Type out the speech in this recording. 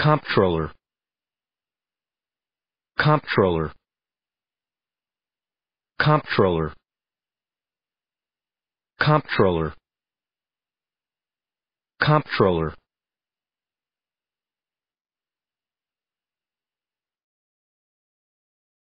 comptroller comptroller comptroller comptroller comptroller